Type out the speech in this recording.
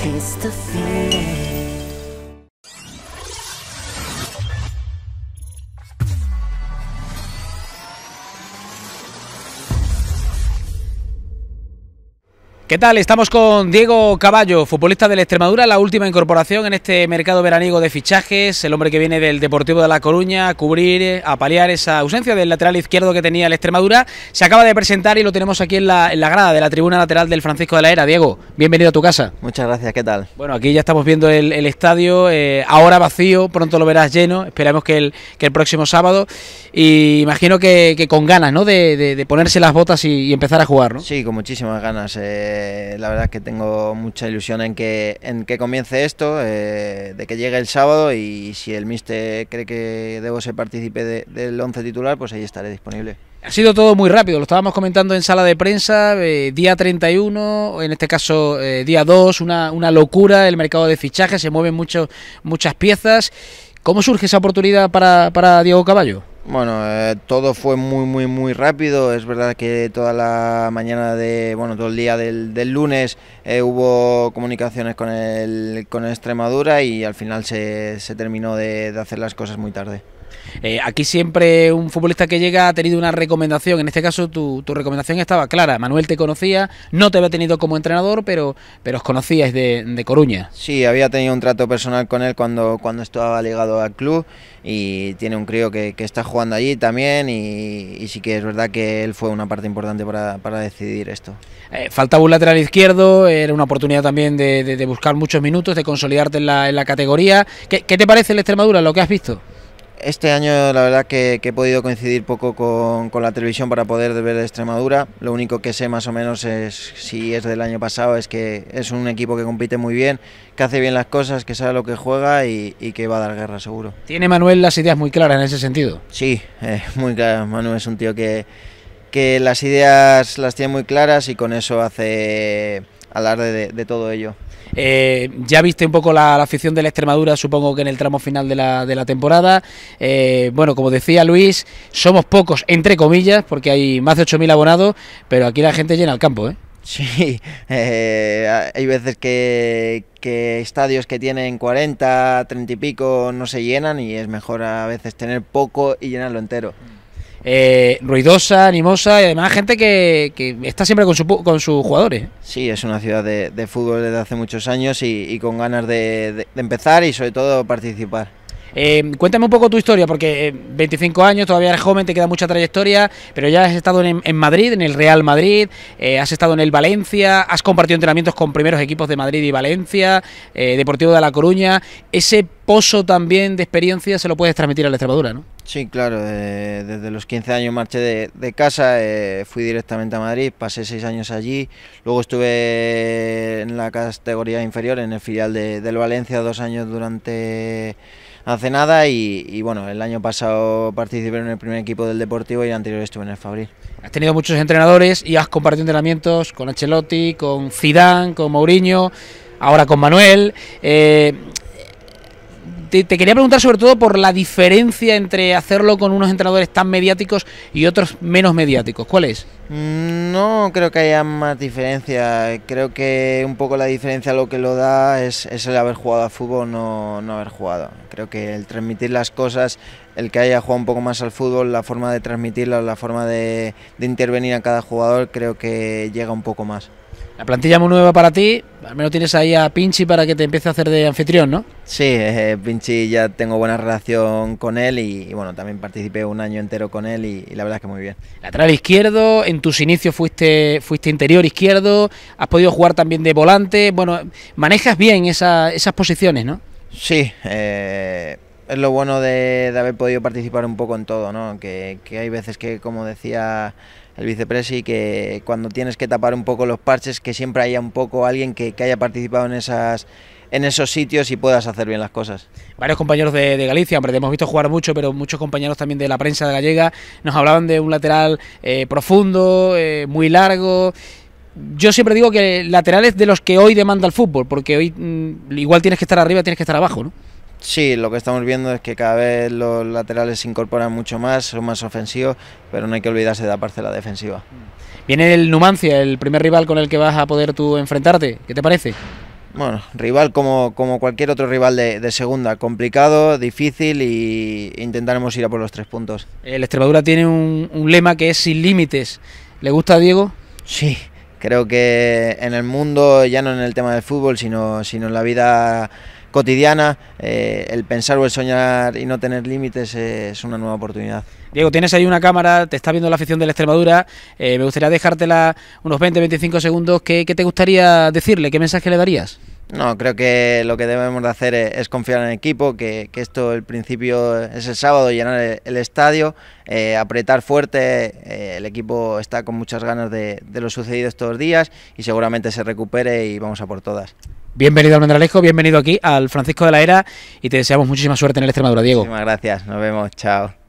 Taste the feeling. ¿Qué tal? Estamos con Diego Caballo, futbolista de la Extremadura, la última incorporación en este mercado veraniego de fichajes, el hombre que viene del Deportivo de La Coruña a cubrir, a paliar esa ausencia del lateral izquierdo que tenía el Extremadura. Se acaba de presentar y lo tenemos aquí en la, grada de la tribuna lateral del Francisco de la Era. Diego, bienvenido a tu casa. Muchas gracias, ¿qué tal? Bueno, aquí ya estamos viendo el, estadio, eh, ahora vacío, pronto lo verás lleno, esperamos que el, próximo sábado. Y imagino que, con ganas, ¿no? De, ponerse las botas y, empezar a jugar, ¿no? Sí, con muchísimas ganas. Eh, eh, la verdad es que tengo mucha ilusión en que, en que comience esto, eh, de que llegue el sábado y si el Miste cree que debo ser partícipe del 11 titular, pues ahí estaré disponible. Ha sido todo muy rápido, lo estábamos comentando en sala de prensa, eh, día 31, en este caso día 2, una, locura, el mercado de fichajes, se mueven muchas piezas. ¿Cómo surge esa oportunidad para Diego Caballo? Bueno, eh, todo fue muy, muy, muy rápido. Es verdad que toda la mañana de, bueno, todo el día del, del lunes eh, hubo comunicaciones con, el, con Extremadura y al final se, se terminó de, de hacer las cosas muy tarde. Eh, aquí siempre un futbolista que llega ha tenido una recomendación. En este caso, tu, recomendación estaba clara. Manuel te conocía, no te había tenido como entrenador, pero, pero os conocíais de, Coruña. Sí, había tenido un trato personal con él cuando, cuando estaba ligado al club y tiene un crío que, está jugando allí también. Y, sí que es verdad que él fue una parte importante para, para decidir esto. Eh, faltaba un lateral izquierdo, era una oportunidad también de, buscar muchos minutos, de consolidarte en la, categoría. ¿Qué, ¿Qué te parece el Extremadura, lo que has visto? Este año la verdad que, he podido coincidir poco con, la televisión para poder ver Extremadura. Lo único que sé más o menos es si es del año pasado, es que es un equipo que compite muy bien, que hace bien las cosas, que sabe lo que juega y, que va a dar guerra seguro. ¿Tiene Manuel las ideas muy claras en ese sentido? Sí, eh, muy claro. Manuel es un tío que, que las ideas las tiene muy claras y con eso hace hablar de, de todo ello. Eh, ya viste un poco la, afición de la Extremadura, supongo que en el tramo final de la, temporada. Eh, bueno, como decía Luis, somos pocos, entre comillas, porque hay más de 8.000 abonados, pero aquí la gente llena el campo, ¿eh? Sí, eh, hay veces que, que, estadios que tienen 40, 30 y pico no se llenan y es mejor a veces tener poco y llenarlo entero. Eh, ruidosa, animosa y además gente que, está siempre con, sus jugadores. Sí, es una ciudad de, fútbol desde hace muchos años y, con ganas de, empezar y sobre todo participar. Em, cuéntame un poco tu historia, porque 25 eh, años, todavía eres joven, te queda mucha trayectoria, pero ya has estado en, en Madrid, en el Real Madrid, eh, has estado en el Valencia, has compartido entrenamientos con primeros equipos de Madrid y Valencia, Deportivo de La Coruña. Ese también de experiencia se lo puedes transmitir a la Extremadura, ¿no? Sí, claro. desde los 15 años marché de, casa, eh, fui directamente a Madrid, pasé seis años allí. Luego estuve en la categoría inferior, en el filial del Valencia, dos años durante hace nada. Y, bueno, el año pasado participé en el primer equipo del Deportivo y el anterior estuve en el Fabril. Has tenido muchos entrenadores y has compartido entrenamientos con Ancelotti, con Zidane, con Mourinho ahora con Manuel. Eh, te, quería preguntar sobre todo por la diferencia entre hacerlo con unos entrenadores tan mediáticos y otros menos mediáticos. ¿Cuál es? Mm, no creo que haya más diferencia. Creo que un poco la diferencia lo que lo da es, el haber jugado a fútbol no, no haber jugado. Creo que el transmitir las cosas, el que haya jugado un poco más al fútbol, la forma de transmitirlas, la forma de intervenir a cada jugador, creo que llega un poco más. La plantilla muy nueva para ti, al menos tienes ahí a Pinchi para que te empiece a hacer de anfitrión, ¿no? Sí, eh, Pinchi ya tengo buena relación con él y, bueno, también participé un año entero con él y, la verdad es que muy bien. Lateral izquierdo, en tus inicios fuiste, fuiste interior izquierdo, has podido jugar también de volante, bueno, manejas bien esas posiciones, ¿no? Sí, eh es lo bueno de, haber podido participar un poco en todo, ¿no? Que, hay veces que, como decía el vicepresi, que cuando tienes que tapar un poco los parches, que siempre haya un poco alguien que, haya participado en esas en esos sitios y puedas hacer bien las cosas. Varios compañeros de, Galicia, hombre, te hemos visto jugar mucho, pero muchos compañeros también de la prensa de gallega nos hablaban de un lateral eh, profundo, eh, muy largo. Yo siempre digo que laterales de los que hoy demanda el fútbol, porque hoy mm, igual tienes que estar arriba, tienes que estar abajo, ¿no? Sí, lo que estamos viendo es que cada vez los laterales se incorporan mucho más, son más ofensivos, pero no hay que olvidarse de la defensiva. Mm. Viene el Numancia, el primer rival con el que vas a poder tú enfrentarte. ¿Qué te parece? Bueno, rival como, como cualquier otro rival de, segunda, complicado, difícil y intentaremos ir a por los tres puntos. El Extremadura tiene un, lema que es sin límites. ¿Le gusta a Diego? Sí, creo que en el mundo, ya no en el tema del fútbol, sino, sino en la vida cotidiana, eh, el pensar o el soñar y no tener límites es una nueva oportunidad. Diego, tienes ahí una cámara, te está viendo la afición de la Extremadura, eh, me gustaría dejártela unos 20-25 segundos, ¿Qué, te gustaría decirle? ¿Qué mensaje le darías? No, creo que lo que debemos de hacer es, confiar en el equipo, que, esto el principio es el sábado, llenar el, estadio, eh, apretar fuerte, el equipo está con muchas ganas de, de lo sucedido estos días y seguramente se recupere y vamos a por todas. Bienvenido al Mendralejo, bienvenido aquí al Francisco de la Era y te deseamos muchísima suerte en el Extremadura, Diego. Muchísimas gracias, nos vemos, chao.